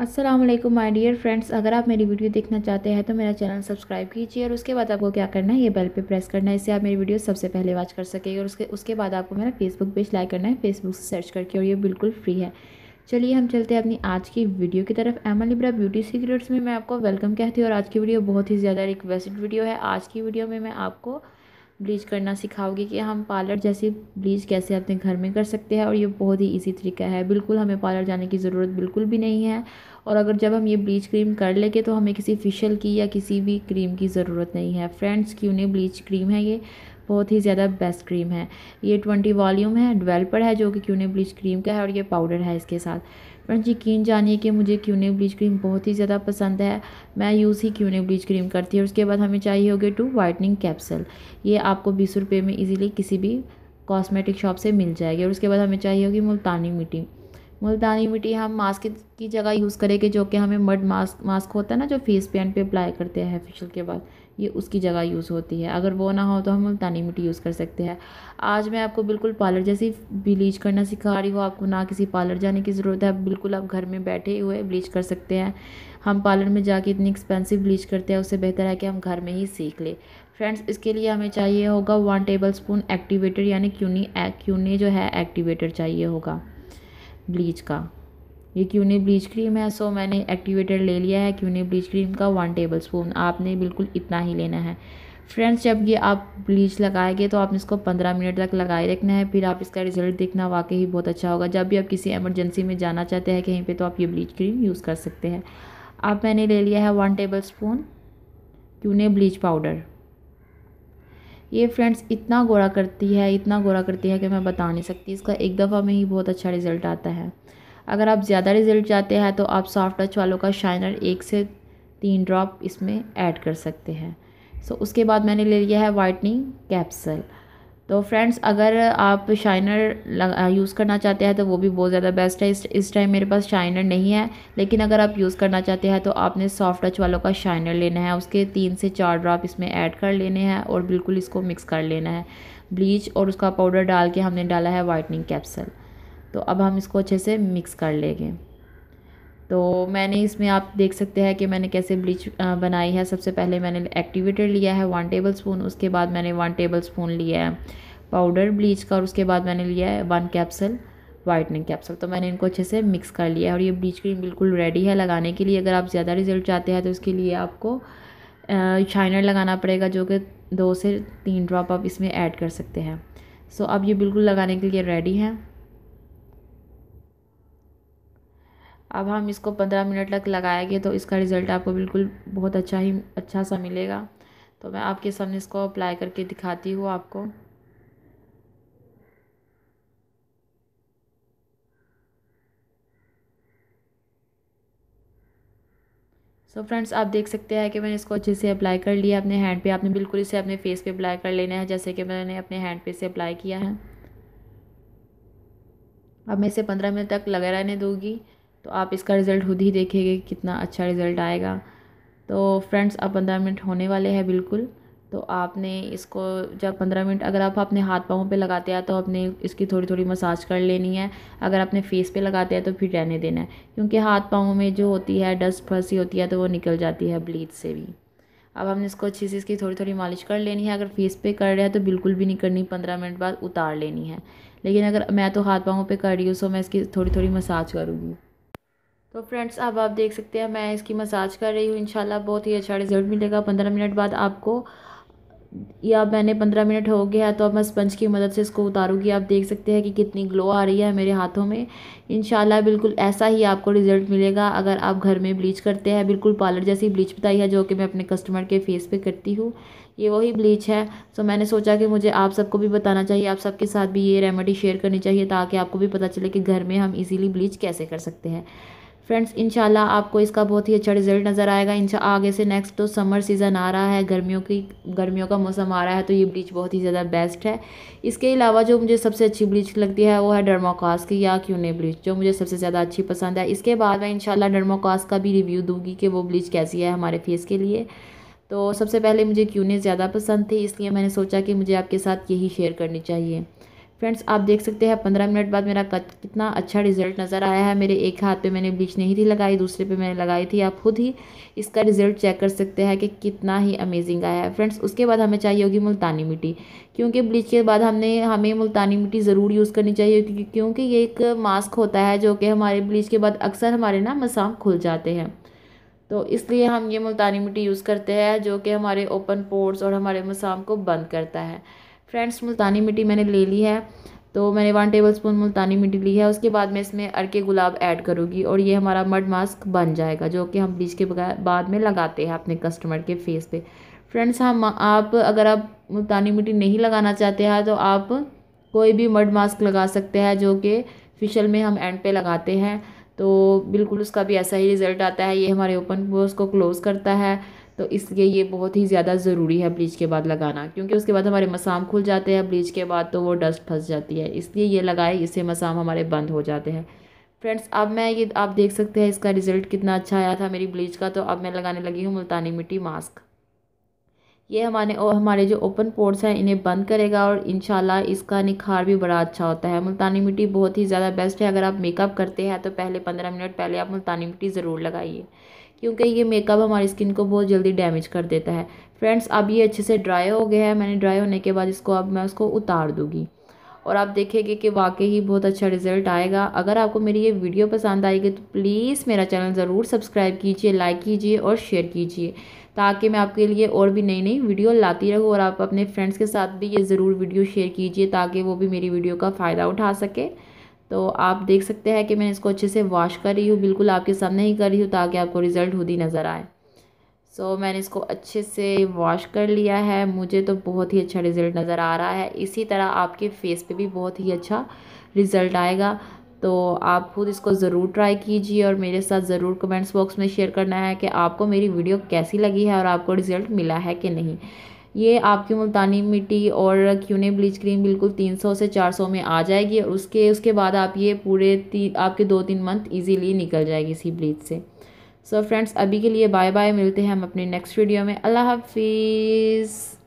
Aslam my dear friends अगर आप मेरी वीडियो देखना चाहते हैं तो मेरा चैनल सब्सक्राइब कीजिए और उसके बाद आपको क्या करना है ये बेल पे प्रेस करना है इससे आप मेरी वीडियो सबसे पहले वॉच कर सकेंगे और उसके उसके बाद आपको मेरा फेसबुक पेज लाइक करना है फेसबुक से सर्च करके और ये बिल्कुल फ्री है चलिए हम चलते हैं अपनी आज की वीडियो की तरफ एमन लिब्रा ब्यूटी सीक्रेट्स में मैं आपको वेलकम कहती हूँ और आज की वीडियो बहुत ही ज़्यादा रिक्वेस्टेड वीडियो है आज की वीडियो में मैं आपको ब्लीच करना सिखाओगे कि हम पार्लर जैसी ब्लीच कैसे अपने घर में कर सकते हैं और ये बहुत ही ईजी तरीका है बिल्कुल हमें पार्लर जाने की ज़रूरत बिल्कुल भी नहीं है और अगर जब हम ये ब्लीच क्रीम कर लेंगे तो हमें किसी फेशियल की या किसी भी क्रीम की ज़रूरत नहीं है फ्रेंड्स क्यों उन्हें ब्लीच क्रीम है ये बहुत ही ज़्यादा बेस्ट क्रीम है ये ट्वेंटी वॉल्यूम है डिवेल्पर है जो कि क्यूने ब्लीच क्रीम का है और ये पाउडर है इसके साथ फ्रेंड्स यकीन जानिए कि मुझे क्यूने ब्लीच क्रीम बहुत ही ज़्यादा पसंद है मैं यूज़ ही क्यूने ब्लीच क्रीम करती है उसके बाद हमें चाहिए होगी टू वाइटनिंग कैप्सल ये आपको बीस रुपये में इजीली किसी भी कॉस्मेटिक शॉप से मिल जाएगी और उसके बाद हमें चाहिए होगी मुल्तानी मिट्टी मुल्तानी मिट्टी हम मास्क की जगह यूज़ करेंगे जो कि हमें मड मास्क मास्क होता है ना जो फेस पे एंड पे अप्लाई करते हैं फेशियल के बाद ये उसकी जगह यूज़ होती है अगर वो ना हो तो हम मुल्तानी मिट्टी यूज़ कर सकते हैं आज मैं आपको बिल्कुल पार्लर जैसी ब्लीच करना सिखा रही हूँ आपको ना किसी पार्लर जाने की ज़रूरत है बिल्कुल आप घर में बैठे हुए ब्लीच कर सकते हैं हम पार्लर में जाके इतनी एक्सपेंसिव ब्लीच करते हैं उससे बेहतर है कि हम घर में ही सीख लें फ्रेंड्स इसके लिए हमें चाहिए होगा वन टेबल स्पून एक्टिवेटर यानी क्यूनी क्यूनी जो है एक्टिवेटर चाहिए होगा ब्लीच का ये क्यूने ब्लीच क्रीम है सो मैंने एक्टिवेटर ले लिया है क्यूने ब्लीच क्रीम का वन टेबल स्पून आपने बिल्कुल इतना ही लेना है फ्रेंड्स जब ये आप ब्लीच लगाएंगे तो आपने इसको पंद्रह मिनट तक लगाए रखना है फिर आप इसका रिज़ल्ट देखना वाकई ही बहुत अच्छा होगा जब भी आप किसी एमरजेंसी में जाना चाहते हैं कहीं पर तो आप ये ब्लीच क्रीम यूज़ कर सकते हैं अब मैंने ले लिया है वन टेबल स्पून क्यूने ब्लीच पाउडर ये फ्रेंड्स इतना गोरा करती है इतना गोरा करती है कि मैं बता नहीं सकती इसका एक दफ़ा में ही बहुत अच्छा रिज़ल्ट आता है अगर आप ज़्यादा रिजल्ट चाहते हैं तो आप सॉफ्ट टच वालों का शाइनर एक से तीन ड्रॉप इसमें ऐड कर सकते हैं सो so, उसके बाद मैंने ले लिया है वाइटनिंग कैप्सल तो फ्रेंड्स अगर आप शाइनर यूज़ करना चाहते हैं तो वो भी बहुत ज़्यादा बेस्ट है इस इस टाइम मेरे पास शाइनर नहीं है लेकिन अगर आप यूज़ करना चाहते हैं तो आपने सॉफ्ट टच वालों का शाइनर लेना है उसके तीन से चार ड्रॉप इसमें ऐड कर लेने हैं और बिल्कुल इसको मिक्स कर लेना है ब्लीच और उसका पाउडर डाल के हमने डाला है वाइटनिंग कैप्सल तो अब हम इसको अच्छे से मिक्स कर लेंगे तो मैंने इसमें आप देख सकते हैं कि मैंने कैसे ब्लीच बनाई है सबसे पहले मैंने एक्टिवेटर लिया है वन टेबल स्पून उसके बाद मैंने वन टेबल स्पून लिया है पाउडर ब्लीच का और उसके बाद मैंने लिया है वन कैप्सल वाइटनिंग कैप्सल तो मैंने इनको अच्छे से मिक्स कर लिया है और ये ब्लीच क्रीम बिल्कुल रेडी है लगाने के लिए अगर आप ज़्यादा रिजल्ट चाहते हैं तो उसके लिए आपको शाइनर लगाना पड़ेगा जो कि दो से तीन ड्रॉप आप इसमें ऐड कर सकते हैं सो अब ये बिल्कुल लगाने के लिए रेडी हैं अब हम इसको पंद्रह मिनट तक लगाएंगे तो इसका रिज़ल्ट आपको बिल्कुल बहुत अच्छा ही अच्छा सा मिलेगा तो मैं आपके सामने इसको अप्लाई करके दिखाती हूँ आपको सो so फ्रेंड्स आप देख सकते हैं कि मैंने इसको अच्छे से अप्लाई कर लिया अपने हैंड पे आपने बिल्कुल इसे अपने फेस पे अप्लाई कर लेना है जैसे कि मैंने अपने हैंड पे से अप्लाई किया है अब मैं इसे पंद्रह मिनट तक लगा रहने दूँगी तो आप इसका रिज़ल्ट खुद ही देखेंगे कितना अच्छा रिज़ल्ट आएगा तो फ्रेंड्स अब पंद्रह मिनट होने वाले हैं बिल्कुल तो आपने इसको जब पंद्रह मिनट अगर आप अपने हाथ पाँव पे लगाते हैं तो आपने इसकी थोड़ी थोड़ी मसाज कर लेनी है अगर अपने फेस पे लगाते हैं तो फिर रहने देना है क्योंकि हाथ पाँव में जो होती है डस्ट फंसी होती है तो वो निकल जाती है ब्लीच से भी अब हमने इसको अच्छी से इसकी थोड़ी थोड़ी मालिश कर लेनी है अगर फेस पे कर रहे हैं तो बिल्कुल भी नहीं करनी पंद्रह मिनट बाद उतार लेनी है लेकिन अगर मैं तो हाथ पाँव पे कर रही हूँ सो मैं इसकी थोड़ी थोड़ी मसाज करूँगी तो फ्रेंड्स अब आप देख सकते हैं मैं इसकी मसाज कर रही हूँ इनशाला बहुत ही अच्छा रिजल्ट मिलेगा पंद्रह मिनट बाद आपको या मैंने पंद्रह मिनट हो गया है तो अब मैं स्पंज की मदद से इसको उतारूँगी आप देख सकते हैं कि कितनी ग्लो आ रही है मेरे हाथों में इन बिल्कुल ऐसा ही आपको रिज़ल्ट मिलेगा अगर आप घर में ब्लीच करते हैं बिल्कुल पार्लर जैसी ब्लीच बताई है जो कि मैं अपने कस्टमर के फेस पे करती हूँ ये वही ब्लीच है सो मैंने सोचा कि मुझे आप सबको भी बताना चाहिए आप सबके साथ भी ये रेमेडी शेयर करनी चाहिए ताकि आपको भी पता चले कि घर में हम इजीली ब्लीच कैसे कर सकते हैं फ्रेंड्स इंशाल्लाह आपको इसका बहुत ही अच्छा रिजल्ट नज़र आएगा इन आगे से नेक्स्ट तो समर सीज़न आ रहा है गर्मियों की गर्मियों का मौसम आ रहा है तो ये ब्लीच बहुत ही ज़्यादा बेस्ट है इसके अलावा जो मुझे सबसे अच्छी ब्लीच लगती है वो है डर्मोकास की या क्यूने ब्लीच जो मुझे सबसे ज़्यादा अच्छी पसंद है इसके बाद मैं इन डर्मोकास का भी रिव्यू दूँगी कि वो ब्लीच कैसी है हमारे फेस के लिए तो सबसे पहले मुझे क्यूने ज़्यादा पसंद थी इसलिए मैंने सोचा कि मुझे आपके साथ यही शेयर करनी चाहिए फ्रेंड्स आप देख सकते हैं पंद्रह मिनट बाद मेरा कितना अच्छा रिजल्ट नज़र आया है मेरे एक हाथ पे मैंने ब्लीच नहीं थी लगाई दूसरे पे मैंने लगाई थी आप खुद ही इसका रिजल्ट चेक कर सकते हैं कि कितना ही अमेजिंग आया है फ्रेंड्स उसके बाद हमें चाहिए होगी मुल्तानी मिट्टी क्योंकि ब्लीच के बाद हमने हमें मुल्तानी मिट्टी ज़रूर यूज़ करनी चाहिए क्योंकि ये एक मास्क होता है जो कि हमारे ब्लीच के बाद अक्सर हमारे ना मसाम खुल जाते हैं तो इसलिए हम ये मुल्तानी मिट्टी यूज़ करते हैं जो कि हमारे ओपन पोर्ट्स और हमारे मसाम को बंद करता है फ्रेंड्स मुल्तानी मिट्टी मैंने ले ली है तो मैंने वन टेबल स्पून मुल्तानी मिट्टी ली है उसके बाद मैं इसमें अरके गुलाब ऐड करूँगी और ये हमारा मड मास्क बन जाएगा जो कि हम ब्लीच के बाद में लगाते हैं अपने कस्टमर के फेस पे फ्रेंड्स हम आप अगर आप मुल्तानी मिट्टी नहीं लगाना चाहते हैं तो आप कोई भी मड मास्क लगा सकते हैं जो कि फिशल में हम एंड पे लगाते हैं तो बिल्कुल उसका भी ऐसा ही रिज़ल्ट आता है ये हमारे ओपन को उसको क्लोज़ करता है तो इसलिए ये बहुत ही ज़्यादा ज़रूरी है ब्लीच के बाद लगाना क्योंकि उसके बाद हमारे मसाम खुल जाते हैं ब्लीच के बाद तो वो डस्ट फंस जाती है इसलिए ये लगाए इससे मसाम हमारे बंद हो जाते हैं फ्रेंड्स अब मैं ये आप देख सकते हैं इसका रिज़ल्ट कितना अच्छा आया था मेरी ब्लीच का तो अब मैं लगाने लगी हूँ मुल्तानी मिट्टी मास्क ये हमारे और हमारे जो ओपन पोर्ट्स हैं इन्हें बंद करेगा और इन इसका निखार भी बड़ा अच्छा होता है मुल्तानी मिट्टी बहुत ही ज़्यादा बेस्ट है अगर आप मेकअप करते हैं तो पहले पंद्रह मिनट पहले आप मुल्तानी मिट्टी ज़रूर लगाइए क्योंकि ये मेकअप हमारी स्किन को बहुत जल्दी डैमेज कर देता है फ्रेंड्स अब ये अच्छे से ड्राई हो गया है मैंने ड्राई होने के बाद इसको अब मैं उसको उतार दूँगी और आप देखेंगे कि वाकई ही बहुत अच्छा रिजल्ट आएगा अगर आपको मेरी ये वीडियो पसंद आएगी तो प्लीज़ मेरा चैनल ज़रूर सब्सक्राइब कीजिए लाइक कीजिए और शेयर कीजिए ताकि मैं आपके लिए और भी नई नई वीडियो लाती रहूँ और आप अपने फ्रेंड्स के साथ भी ये ज़रूर वीडियो शेयर कीजिए ताकि वो भी मेरी वीडियो का फ़ायदा उठा सके तो आप देख सकते हैं कि मैं इसको अच्छे से वॉश कर रही हूँ बिल्कुल आपके सामने ही कर रही हूँ ताकि आपको रिज़ल्ट खुद ही नज़र आए सो so, मैंने इसको अच्छे से वॉश कर लिया है मुझे तो बहुत ही अच्छा रिज़ल्ट नज़र आ रहा है इसी तरह आपके फेस पे भी बहुत ही अच्छा रिज़ल्ट आएगा तो आप खुद इसको ज़रूर ट्राई कीजिए और मेरे साथ ज़रूर कमेंट्स बॉक्स में शेयर करना है कि आपको मेरी वीडियो कैसी लगी है और आपको रिज़ल्ट मिला है कि नहीं ये आपकी मुल्तानी मिट्टी और क्यूने ब्लीच क्रीम बिल्कुल तीन सौ से चार सौ में आ जाएगी और उसके उसके बाद आप ये पूरे ती, आपके दो तीन मंथ इजीली निकल जाएगी इसी ब्लीच से सो so फ्रेंड्स अभी के लिए बाय बाय मिलते हैं हम अपने नेक्स्ट वीडियो में अल्लाह हाफिज़